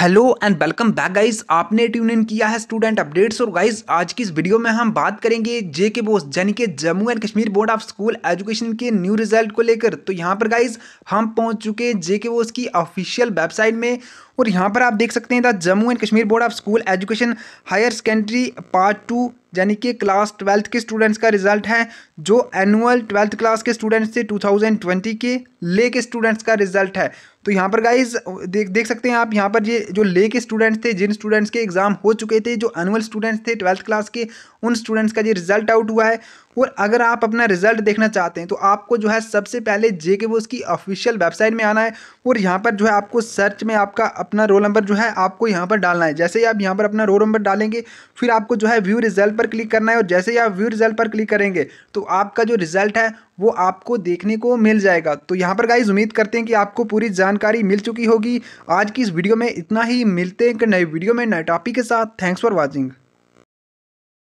hello and welcome back guys आपने tune in किया है स्टूडेंट अपडेट्स और गाइस आज की इस वीडियो में हम बात करेंगे जे के बोस यानी कि Jammu and Kashmir board of school education के न्यू रिजल्ट को लेकर तो यहाँ पर गाइस हम पहुँच चुके हैं जे के बोस की ऑफिशियल वेबसाइट में और यहाँ पर आप देख सकते हैं the Jammu and Kashmir board of school education higher secondary part two यानी कि क्लास ट्वेल्थ के स्टूडेंट्स का रिजल्ट है जो एनुअल ट्वेल्थ क्लास के स्टूडेंट्स थे 2020 के ले के स्टूडेंट्स का रिजल्ट है तो यहाँ पर गाइज देख देख सकते हैं आप यहाँ पर ये जो ले के स्टूडेंट्स थे जिन स्टूडेंट्स के एग्ज़ाम हो चुके थे जो एनुअल स्टूडेंट्स थे ट्वेल्थ क्लास के उन स्टूडेंट्स का ये रिजल्ट आउट हुआ है और अगर आप अपना रिजल्ट देखना चाहते हैं तो आपको जो है सबसे पहले जे के वो उसकी ऑफिशियल वेबसाइट में आना है और यहाँ पर जो है आपको सर्च में आपका अपना रोल नंबर जो है आपको यहाँ पर डालना है जैसे ही आप यहाँ पर अपना रोल नंबर डालेंगे फिर आपको जो है व्यू रिजल्ट पर क्लिक करना है और जैसे ही आप व्यू रिजल्ट पर क्लिक करेंगे तो आपका जो रिजल्ट है वो आपको देखने को मिल जाएगा तो यहाँ पर गाइज उम्मीद करते हैं कि आपको पूरी जानकारी मिल चुकी होगी आज की इस वीडियो में इतना ही मिलते हैं एक नए वीडियो में नए टॉपिक के साथ थैंक्स फॉर वॉचिंग